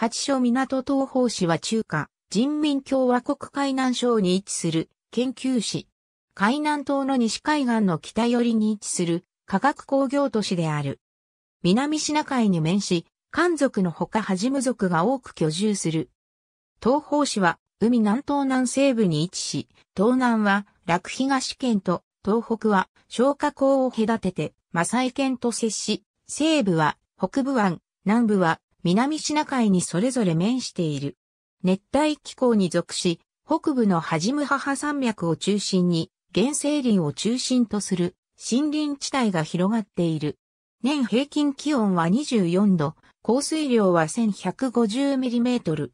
八所港東方市は中華人民共和国海南省に位置する研究市。海南島の西海岸の北寄りに位置する科学工業都市である。南シナ海に面し、漢族のほかハジム族が多く居住する。東方市は海南東南西部に位置し、東南は落。東県と東北は消化港を隔ててマサイ県と接し、西部は北部湾、南部は南シナ海にそれぞれ面している。熱帯気候に属し、北部のハジムハハ山脈を中心に、原生林を中心とする森林地帯が広がっている。年平均気温は24度、降水量は 1150mm。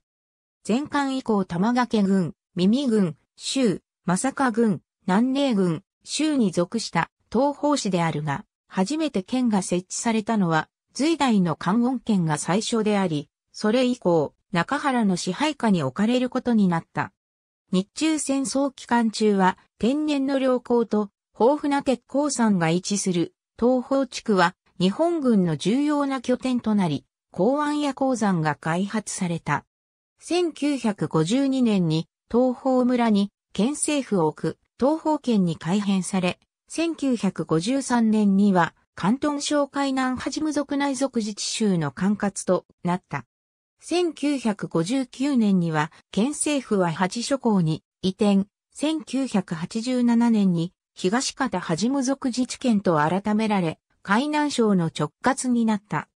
前館以降玉掛郡、耳郡、州、さか郡、南寧郡、州に属した東方市であるが、初めて県が設置されたのは隋代の関音圏が最初であり、それ以降、中原の支配下に置かれることになった。日中戦争期間中は、天然の良好と豊富な鉄鉱山が位置する東方地区は日本軍の重要な拠点となり、港湾や鉱山が開発された。1952年に東方村に県政府を置く東方県に改編され、1953年には関東省海南八無族内族自治州の管轄となった。1959年には、県政府は八諸港に移転、1987年に東方八無族自治県と改められ、海南省の直轄になった。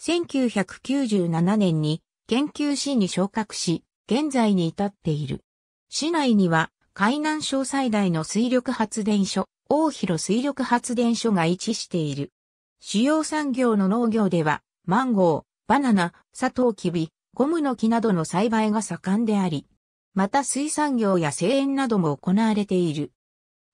1997年に研究市に昇格し、現在に至っている。市内には海南省最大の水力発電所、大広水力発電所が位置している。主要産業の農業では、マンゴー、バナナ、サトウキビ、ゴムの木などの栽培が盛んであり、また水産業や製塩なども行われている。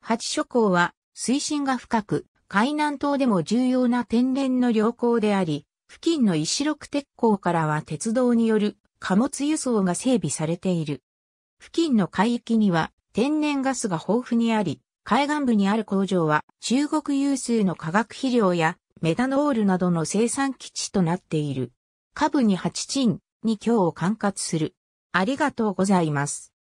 八諸港は水深が深く、海南島でも重要な天然の良港であり、付近の石六鉄鋼からは鉄道による貨物輸送が整備されている。付近の海域には天然ガスが豊富にあり、海岸部にある工場は中国有数の化学肥料やメタノールなどの生産基地となっている。下部に8鎮に今日を管轄する。ありがとうございます。